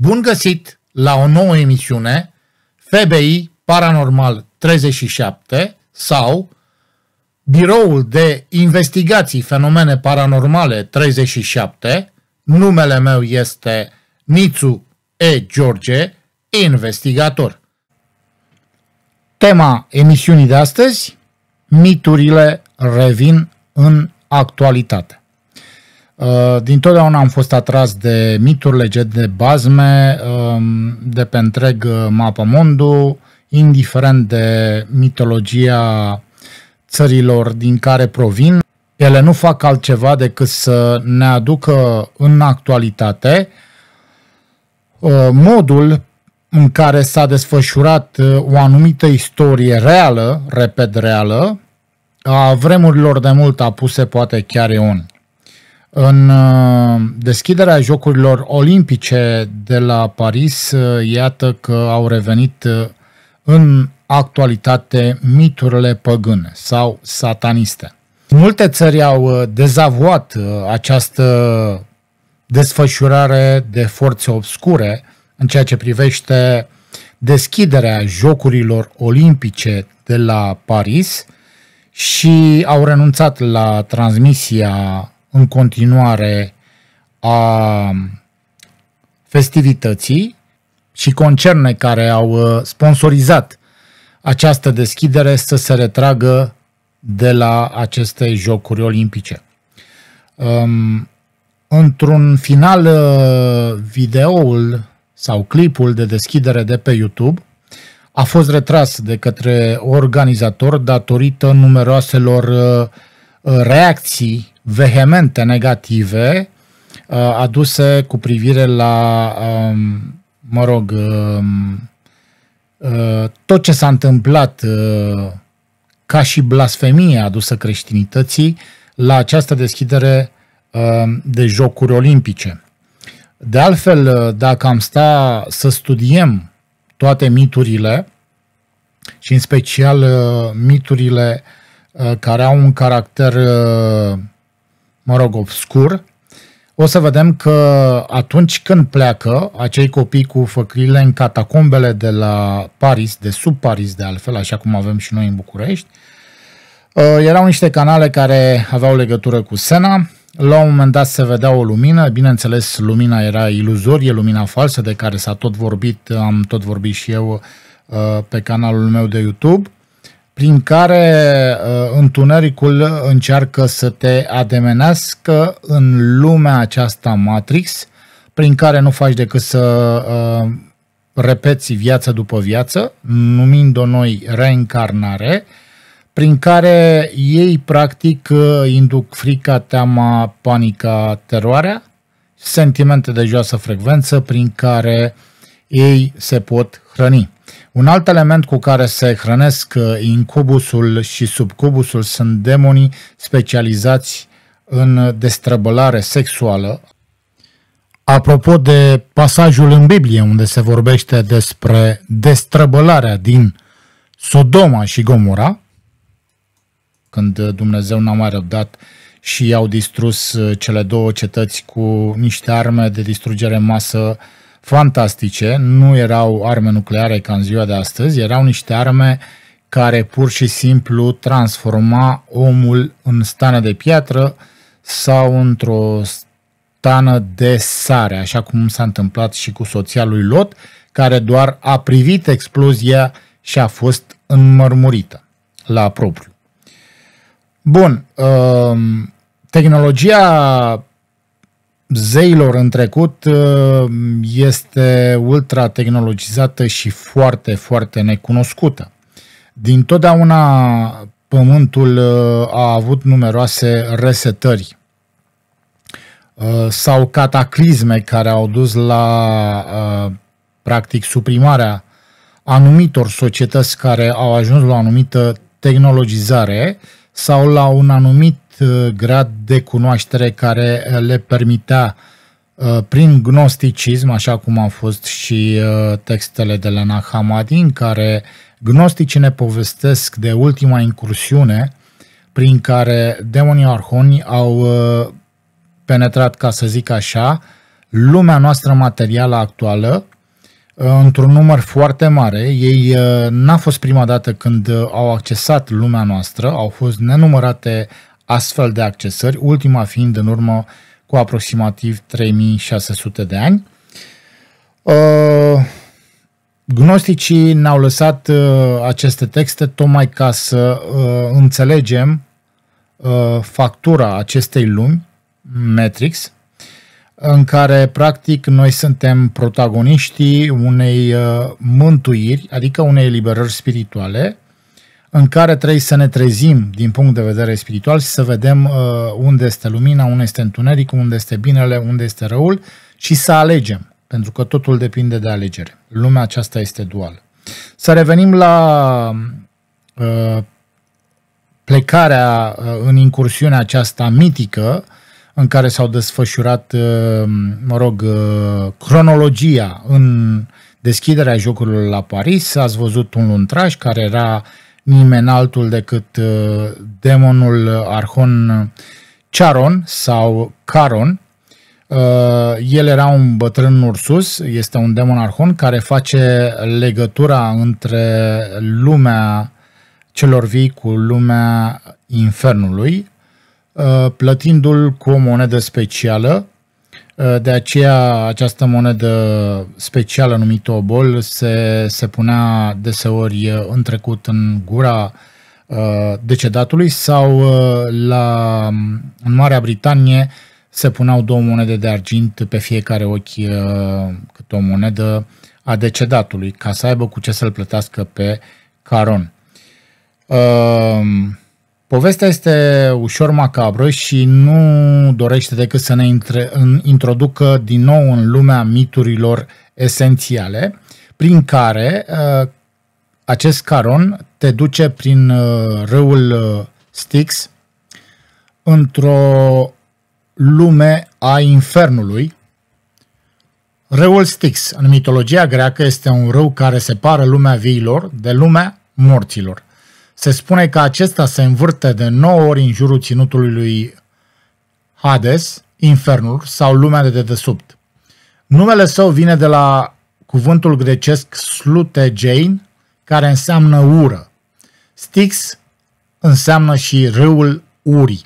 Bun găsit la o nouă emisiune FBI Paranormal 37 sau Biroul de Investigații Fenomene Paranormale 37. Numele meu este Nițu E. George, investigator. Tema emisiunii de astăzi, miturile revin în actualitate. Uh, dintotdeauna am fost atras de mituri, legende, de bazme, um, de pe întreg uh, mapa mondu, indiferent de mitologia țărilor din care provin. Ele nu fac altceva decât să ne aducă în actualitate uh, modul în care s-a desfășurat o anumită istorie reală, repet reală, a vremurilor de mult apuse poate chiar eoni. În uh, deschiderea Jocurilor Olimpice de la Paris, uh, iată că au revenit uh, în actualitate miturile păgâne sau sataniste. Multe țări au dezavuat această desfășurare de forțe obscure în ceea ce privește deschiderea Jocurilor Olimpice de la Paris și au renunțat la transmisia în continuare a festivității și concerne care au uh, sponsorizat această deschidere să se retragă de la aceste jocuri olimpice. Um, într-un final, uh, videoul sau clipul de deschidere de pe YouTube a fost retras de către organizator datorită numeroaselor uh, Uh, reacții vehemente negative uh, aduse cu privire la, um, mă rog, um, uh, tot ce s-a întâmplat ca și blasfemie adusă creștinității la această deschidere um, de jocuri olimpice. De altfel, dacă am sta să studiem toate miturile, și în special miturile uh, Uh, care au un caracter, uh, mă rog, obscur, o să vedem că atunci când pleacă acei copii cu făcrile în catacombele de la Paris, de sub Paris de altfel, așa cum avem și noi în București, uh, erau niște canale care aveau legătură cu Sena, la un moment dat se vedea o lumină, bineînțeles lumina era iluzorie, lumina falsă de care s-a tot vorbit, am tot vorbit și eu pe canalul meu de YouTube, prin care uh, întunericul încearcă să te ademenească în lumea aceasta Matrix, prin care nu faci decât să uh, repeți viață după viață, numind-o noi reîncarnare, prin care ei practic uh, induc frica, teama, panica, teroarea, sentimente de joasă frecvență prin care ei se pot hrăni. Un alt element cu care se hrănesc uh, incubusul și subcubusul sunt demonii specializați în destrăbălare sexuală. Apropo de pasajul în Biblie unde se vorbește despre destrăbălarea din Sodoma și Gomora, când uh, Dumnezeu n-a mai răbdat și i-au distrus uh, cele două cetăți cu niște arme de distrugere masă uh, fantastice, nu erau arme nucleare ca în ziua de astăzi, erau niște arme care pur și simplu transforma omul în stană de piatră sau într-o stană de sare, așa cum s-a întâmplat și cu soția lui Lot, care doar a privit explozia și a fost înmărmurită la propriu. Bun, ă, tehnologia zeilor în trecut uh, este ultra tehnologizată și foarte, foarte necunoscută. Din totdeauna pământul uh, a avut numeroase resetări uh, sau cataclisme care au dus la practic suprimarea anumitor societăți care au ajuns la o anumită tehnologizare sau la un anumit Uh, grad de cunoaștere care uh, le permitea uh, prin gnosticism, așa cum au fost și textele de la Nahamadi, în care gnosticii ne povestesc de ultima incursiune prin care demonii arhoni au penetrat, ca să zic așa, lumea noastră materială actuală într-un număr foarte mare. Ei n-a fost prima dată când au accesat lumea noastră, au fost nenumărate astfel de accesări, ultima fiind în urmă cu aproximativ 3600 de ani. Uh, gnosticii ne-au lăsat uh, aceste texte tocmai ca să uh, înțelegem factura acestei lumi, Matrix, în care practic noi suntem protagoniștii unei mântuiri, adică unei eliberări spirituale, în care trebuie să ne trezim din punct de vedere spiritual și să vedem uh, unde este lumina, unde este întunericul, unde este binele, unde este răul și să alegem, pentru că totul depinde de alegere. Lumea aceasta este duală. Să revenim la uh, plecarea uh, în incursiunea aceasta mitică în care s-au desfășurat, mă rog, cronologia în deschiderea jocurilor la Paris. Ați văzut un luntraș care era uh, nimeni altul decât uh, demonul Arhon Charon sau Caron. Uh, el era un bătrân ursus, este un demon arhon care face legătura între lumea celor vii cu lumea infernului, uh, plătindu-l cu o monedă specială Uh, de aceea această monedă specială numită obol se, se punea deseori uh, în trecut în gura uh, decedatului sau la, în Marea Britanie se puneau două monede de argint pe fiecare ochi câte o monedă a decedatului ca să aibă cu ce să-l plătească pe caron. Uh, Povestea este ușor macabră și nu dorește decât să ne introducă din nou în lumea miturilor esențiale, prin care uh, acest caron te duce prin uh, râul uh, Styx într-o lume a infernului. Râul Styx în mitologia greacă este un râu care separă lumea viilor de lumea morților. Se spune că acesta se învârte de 9 ori în jurul ținutului lui Hades, infernul sau lumea de dedesubt. Numele său vine de la cuvântul grecesc Jane, care înseamnă ură. Styx înseamnă și râul urii.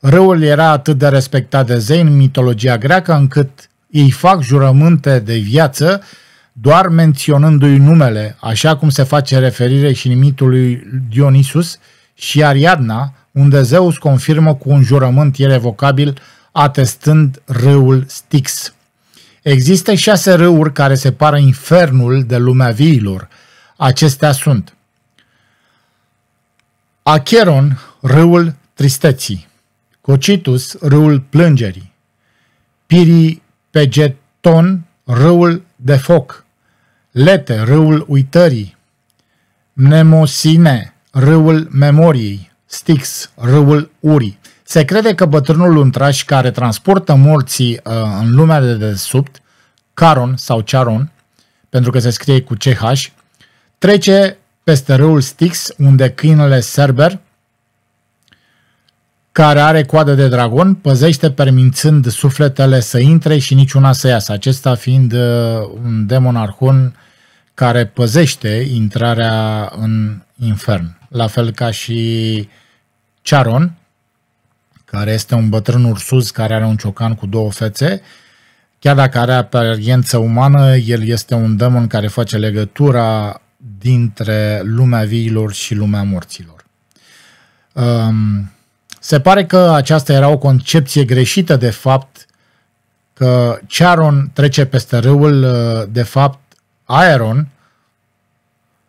Râul era atât de respectat de zei în mitologia greacă încât ei fac jurământe de viață doar menționându-i numele, așa cum se face referire și nimitului Dionisus și Ariadna, unde Zeus confirmă cu un jurământ irevocabil, atestând râul Styx. Există șase râuri care separă infernul de lumea viilor. Acestea sunt Acheron, râul tristeții, Cocitus, râul plângerii, Piripegeton, râul de foc, Lete, râul uitării. Mnemosine, râul memoriei. Stix, râul urii. Se crede că bătrânul untraș care transportă morții uh, în lumea de desubt, Caron sau Charon, pentru că se scrie cu CH, trece peste râul Styx, unde câinele Cerber care are coadă de dragon, păzește permințând sufletele să intre și niciuna să iasă. Acesta fiind uh, un demon arhon care păzește intrarea în infern. La fel ca și Charon, care este un bătrân ursuz care are un ciocan cu două fețe. Chiar dacă are apariență umană, el este un demon care face legătura dintre lumea viilor și lumea morților. Um, se pare că aceasta era o concepție greșită de fapt că Charon trece peste râul uh, de fapt Aeron,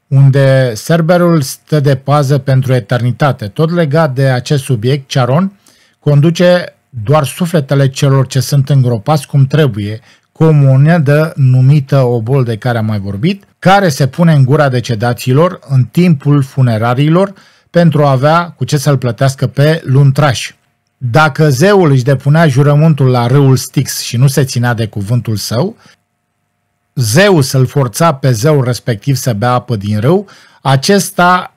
unde Serberul stă de pază pentru eternitate. Tot legat de acest subiect, Charon conduce doar sufletele celor ce sunt îngropați cum trebuie, cu o monedă numită obol de care am mai vorbit, care se pune în gura decedaților în timpul funerariilor, pentru a avea cu ce să-l plătească pe luntraș. Dacă zeul își depunea jurământul la râul Styx și nu se ținea de cuvântul său, zeul să-l forța pe zeul respectiv să bea apă din râu, acesta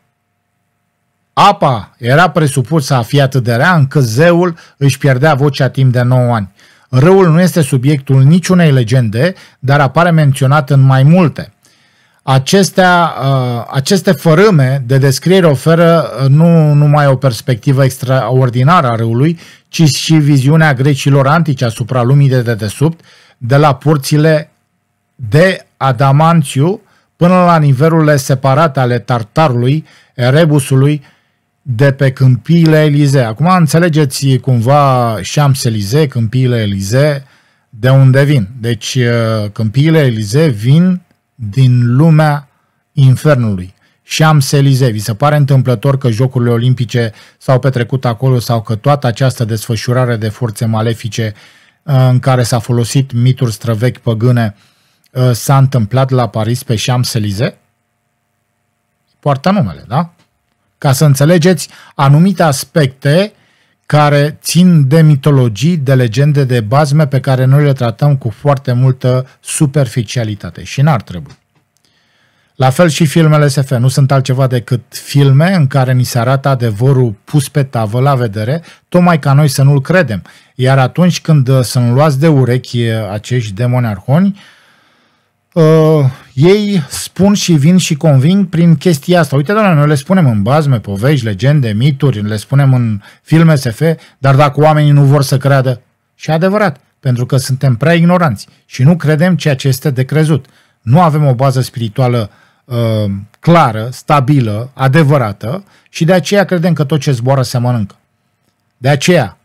apa era presupus să fie atât de rea încât zeul își pierdea vocea timp de 9 ani. Râul nu este subiectul niciunei legende, dar apare menționat în mai multe acestea, uh, aceste fărâme de descriere oferă uh, nu numai o perspectivă extraordinară a râului, ci și viziunea grecilor antice asupra lumii de dedesubt, de la porțile de Adamantiu până la nivelurile separate ale Tartarului, Erebusului, de pe câmpiile Elize. Acum înțelegeți cumva Champs-Élysées, câmpiile Elize, de unde vin. Deci uh, câmpiile Elize vin din lumea infernului. Champs Elize, vi se pare întâmplător că Jocurile Olimpice s-au petrecut acolo sau că toată această desfășurare de forțe malefice uh, în care s-a folosit mituri străvechi păgâne uh, s-a întâmplat la Paris pe Champs élysées Poartă numele, da? Ca să înțelegeți anumite aspecte care țin de mitologii, de legende, de bazme pe care noi le tratăm cu foarte multă superficialitate și n-ar trebui. La fel și filmele SF nu sunt altceva decât filme în care ni se arată adevărul pus pe tavă la vedere, tocmai ca noi să nu-l credem. Iar atunci când sunt luați de urechi acești demoni arhoni, uh, uh, ei spun și vin și conving prin chestia asta. Uite, doamne, noi le spunem în bazme, povești, legende, mituri, le spunem în filme SF, dar dacă oamenii nu vor să creadă, și adevărat, pentru că suntem prea ignoranți și nu credem ceea ce este de crezut. Nu avem o bază spirituală uh, clară, stabilă, adevărată și de aceea credem că tot ce zboară se mănâncă. De aceea,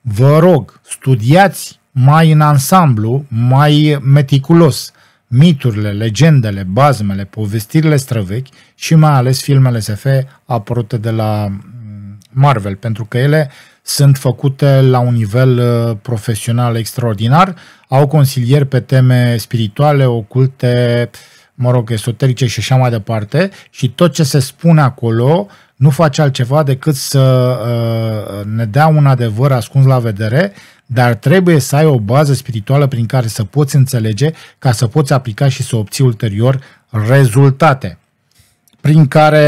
vă rog, studiați mai în ansamblu, mai meticulos miturile, legendele, bazmele, povestirile străvechi și mai ales filmele SF apărute de la mm, Marvel, pentru că ele sunt făcute la un nivel uh, profesional extraordinar, au consilieri pe teme spirituale, oculte, mă rog, esoterice și așa mai departe și tot ce se spune acolo uh, nu face altceva decât să uh, ne dea un adevăr ascuns la vedere, dar trebuie să ai o bază spirituală prin care să poți înțelege ca să poți aplica și să obții ulterior rezultate prin care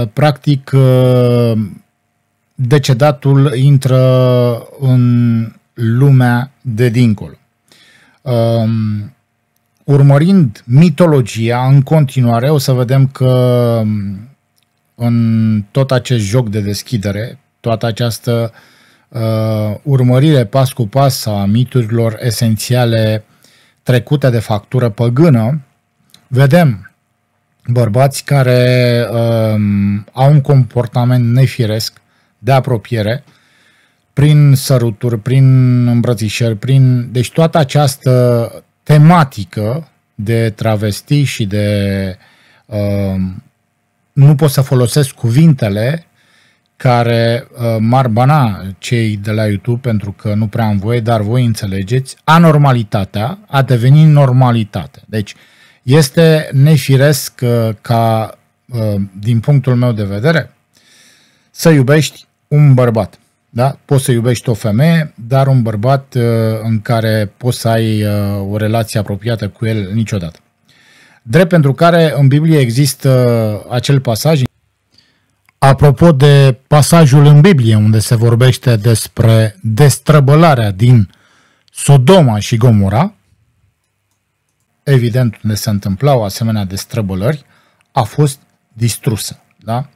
uh, practic uh, decedatul intră în lumea de dincolo. Um, urmărind mitologia în continuare, o să vedem că um, în tot acest joc de deschidere, toată această uh, urmărire pas cu pas a miturilor esențiale trecute de factură păgână, vedem bărbați care uh, au un comportament nefiresc de apropiere, prin săruturi, prin îmbrățișări, prin... Deci toată această tematică de travesti și de uh, nu pot să folosesc cuvintele care uh, m-ar bana cei de la YouTube pentru că nu prea am voie, dar voi înțelegeți, anormalitatea a devenit normalitate. Deci este nefiresc uh, ca, uh, din punctul meu de vedere, să iubești un bărbat. Da? Poți să iubești o femeie, dar un bărbat în care poți să ai o relație apropiată cu el niciodată drept pentru care în Biblie există uh, acel pasaj. Apropo de pasajul în Biblie unde se vorbește despre destrăbălarea din Sodoma și Gomora, evident unde se întâmplau asemenea destrăbălări, a fost distrusă. Da?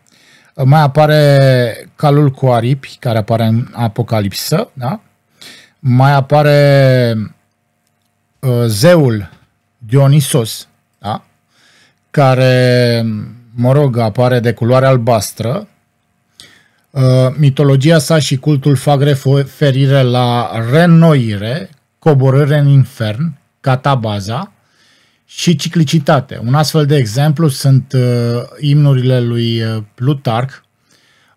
Mai apare calul cu aripi, care apare în Apocalipsă, da? mai apare uh, zeul Dionisos, da? care, mă rog, apare de culoare albastră. Uh, mitologia sa și cultul fac referire la renoire, coborâre în infern, catabaza și ciclicitate. Un astfel de exemplu sunt uh, imnurile lui uh, Plutarc,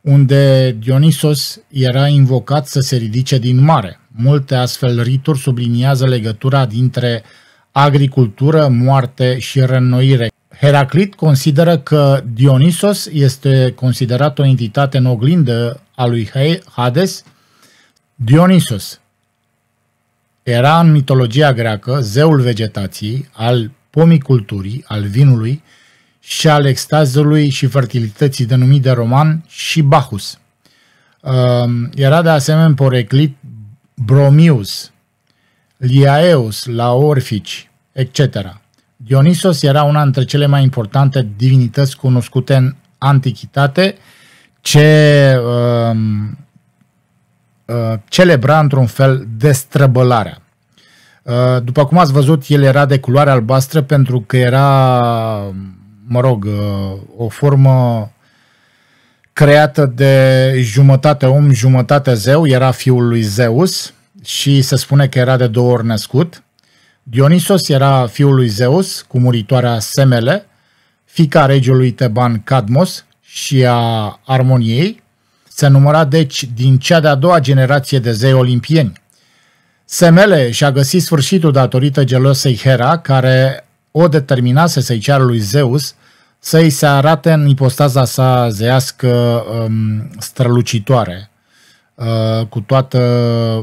unde Dionisos era invocat să se ridice din mare. Multe astfel rituri subliniază legătura dintre uh, agricultură, moarte și reînnoire. Heraclit consideră că Dionisos este considerat o entitate în oglindă a lui Hades. Dionisos era în mitologia greacă zeul vegetației, al pomiculturii, al vinului și al extazului și fertilității denumit de roman și Bacchus. Ehm, era de asemenea poreclit Bromius, Liaeus, la Orfici, etc. Dionisos era una dintre cele mai importante divinități cunoscute în antichitate, ce uh, uh, celebra într-un fel destrăbălarea. Uh, după cum ați văzut, el era de culoare albastră pentru că era, mă rog, uh, o formă creată de jumătate om, jumătate zeu, era fiul lui Zeus, și se spune că era de două ori născut. Dionisos era fiul lui Zeus cu muritoarea Semele, fica regelui Teban Cadmos și a Armoniei, se număra deci din cea de-a doua generație de zei olimpieni. Semele și-a găsit sfârșitul datorită gelosei Hera, care o determinase să-i ceară lui Zeus să-i se arate în ipostaza sa zească um, strălucitoare. Uh, cu toată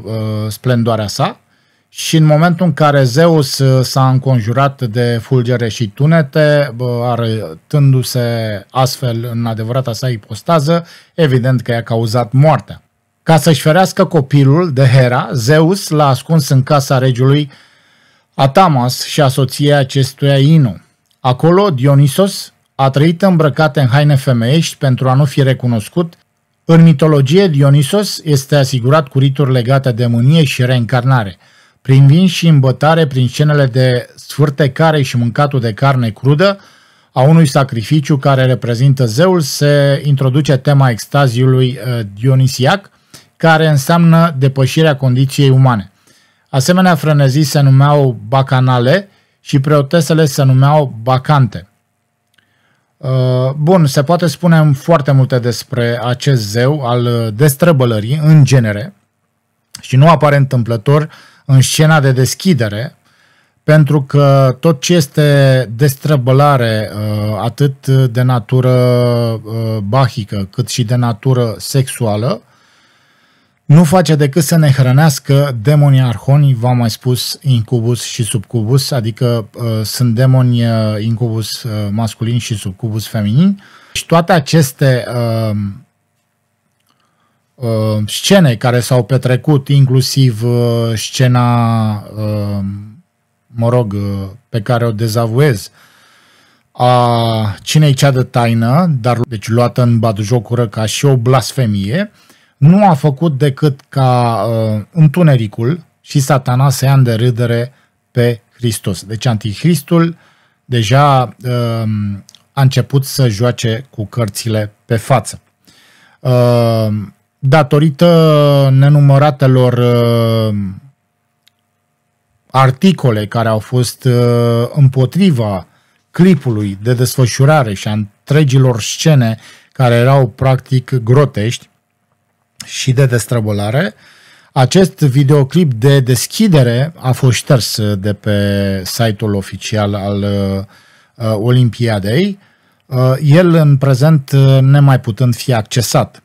uh, splendoarea sa și în momentul în care Zeus uh, s-a înconjurat de fulgere și tunete, arătându-se astfel în adevărata sa ipostază, evident că i-a cauzat moartea. Ca să-și ferească copilul de Hera, Zeus l-a ascuns în casa regiului Atamas și a soției acestuia Inu. Acolo, Dionisos a trăit îmbrăcat în haine femeiești pentru a nu fi recunoscut în mitologie, Dionisos este asigurat cu rituri legate de mânie și reîncarnare, prin vin și îmbătare prin scenele de sfârtecare și mâncatul de carne crudă, a unui sacrificiu care reprezintă zeul, se introduce tema extaziului uh, dionisiac, care înseamnă depășirea condiției umane. Asemenea, frenezii se numeau bacanale și preotesele se numeau bacante – Uh, bun, se poate spune foarte multe despre acest zeu al uh, destrăbălării în genere și nu apare întâmplător în scena de deschidere, pentru că tot ce este destrăbălare, uh, atât de natură bahică cât și de natură sexuală, nu face decât să ne hrănească demonii arhoni, v-am mai spus, incubus și subcubus, adică uh, sunt demoni uh, incubus uh, masculin și subcubus feminin. Și toate aceste uh, uh, scene care s-au petrecut, inclusiv uh, scena, uh, mă rog, uh, pe care o dezavuez, a cinei cea de taină, dar deci luată în batjocură ca și o blasfemie, uh, nu a făcut decât ca uh, întunericul și satana să ia în derâdere pe Hristos. Deci anticristul deja uh, a început să joace cu cărțile pe față. Uh, datorită nenumăratelor uh, articole care au fost uh, împotriva clipului de desfășurare și a întregilor scene care erau practic grotești, și de destrăbălare. Acest videoclip de deschidere a fost șters de pe site-ul oficial al uh, Olimpiadei, uh, el în prezent uh, nemai putând fi accesat.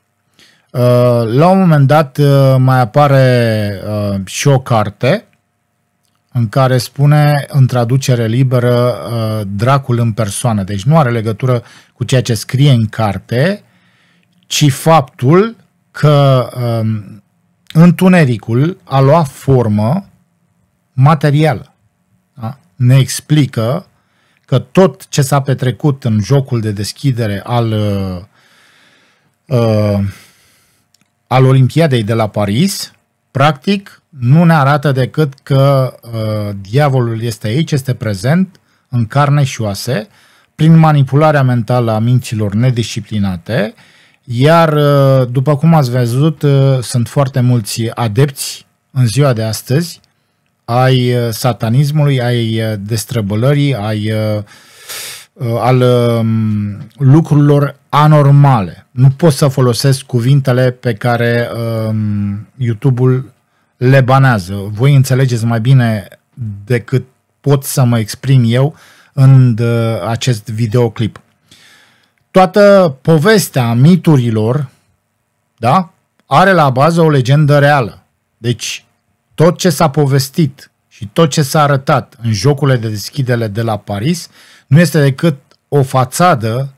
Uh, la un moment dat uh, mai apare uh, și o carte în care spune în traducere liberă uh, dracul în persoană. Deci nu are legătură cu ceea ce scrie în carte, ci faptul că um, întunericul a luat formă materială. Da? Ne explică că tot ce s-a petrecut în jocul de deschidere al, uh, uh, al Olimpiadei de la Paris, practic, nu ne arată decât că uh, diavolul este aici, este prezent în carne și oase, prin manipularea mentală a minților nedisciplinate, uh, iar, uh, după cum ați văzut, uh, sunt foarte mulți adepți în ziua de astăzi ai uh, satanismului, ai destrăbălării, ai al um, lucrurilor anormale. Nu pot să folosesc cuvintele pe care um, YouTube-ul le banează. Voi înțelegeți mai bine decât pot să mă exprim eu în acest videoclip toată povestea miturilor, da, are la bază o legendă reală. Deci, tot ce s-a povestit și tot ce s-a arătat în jocurile de deschidere de la Paris nu este decât o fațadă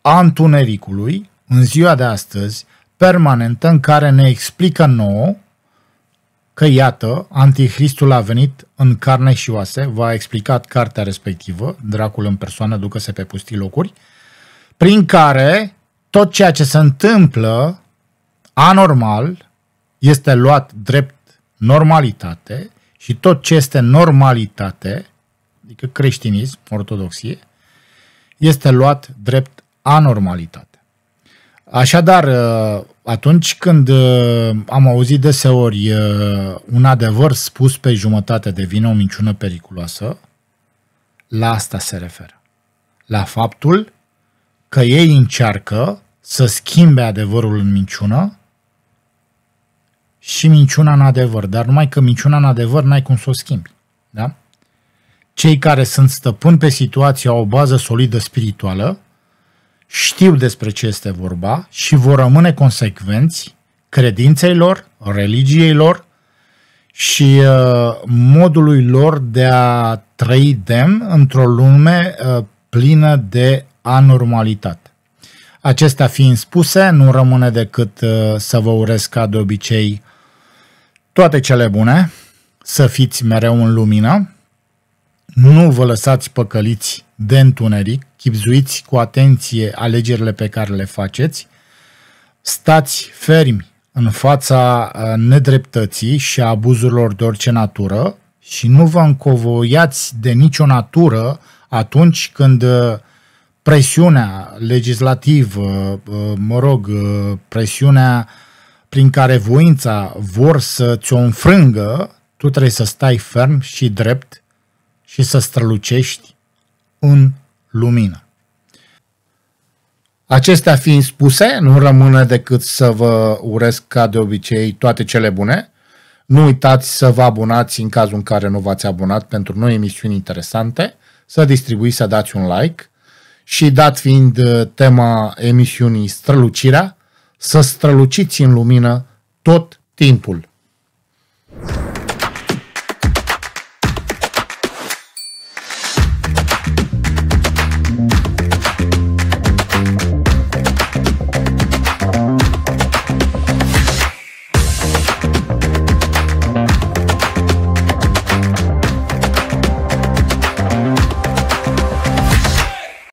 a întunericului în ziua de astăzi, permanentă, în care ne explică nouă că, iată, Antichristul a venit în carne și oase, v-a explicat cartea respectivă, Dracul în persoană ducă-se pe pustii locuri, uh, prin care tot ceea ce se întâmplă anormal este luat drept normalitate și tot ce este normalitate, adică creștinism, ortodoxie, este luat drept anormalitate. Așadar, uh, atunci când uh, am auzit deseori uh, un adevăr spus pe jumătate devine o minciună periculoasă, la asta se referă. La faptul că ei încearcă să schimbe adevărul în minciună și minciuna în adevăr. Dar numai că minciuna în adevăr n-ai cum să o schimbi. Da? Cei care sunt stăpâni pe situație au o bază solidă spirituală, știu despre ce este vorba și vor rămâne consecvenți credinței lor, religiei lor și uh, modului lor de a trăi dem într-o lume uh, plină de anormalitate. Acestea fiind spuse, nu rămâne decât uh, să vă urez ca de obicei toate cele bune, să fiți mereu în lumină, nu vă lăsați păcăliți de întuneric, chipzuiți cu atenție alegerile pe care le faceți, stați fermi în fața uh, nedreptății și a abuzurilor de orice natură și nu vă încovoiați de nicio natură atunci când uh, presiunea legislativă, uh, mă rog, uh, presiunea prin care voința vor să ți-o înfrângă, tu trebuie să stai ferm și drept și să strălucești în lumină. Acestea fiind spuse, nu rămâne decât să vă urez ca de obicei toate cele bune. Nu uitați să vă abonați în cazul în care nu v-ați abonat pentru noi emisiuni interesante, să distribuiți, să dați un like și dat fiind uh, tema emisiunii Strălucirea, să străluciți în lumină tot timpul.